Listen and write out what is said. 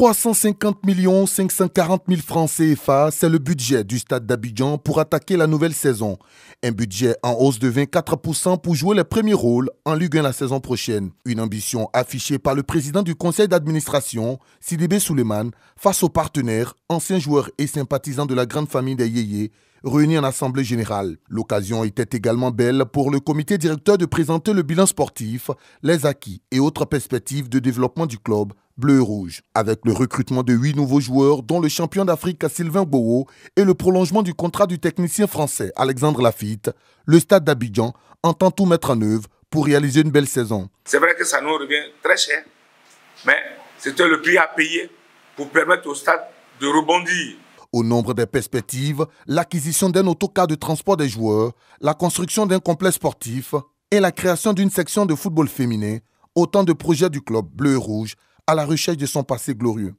350 millions 540 000 francs CFA, c'est le budget du stade d'Abidjan pour attaquer la nouvelle saison. Un budget en hausse de 24% pour jouer les premiers rôles en Ligue 1 la saison prochaine. Une ambition affichée par le président du conseil d'administration, Sidibé Souleymane, face aux partenaires, anciens joueurs et sympathisants de la grande famille des Yéyés, réunis en assemblée générale. L'occasion était également belle pour le comité directeur de présenter le bilan sportif, les acquis et autres perspectives de développement du club bleu et rouge. Avec le recrutement de huit nouveaux joueurs, dont le champion d'Afrique Sylvain Bowo et le prolongement du contrat du technicien français Alexandre Lafitte, le stade d'Abidjan entend tout mettre en œuvre pour réaliser une belle saison. C'est vrai que ça nous revient très cher, mais c'était le prix à payer pour permettre au stade de rebondir. Au nombre des perspectives, l'acquisition d'un autocar de transport des joueurs, la construction d'un complexe sportif et la création d'une section de football féminin, autant de projets du club bleu et rouge à la recherche de son passé glorieux.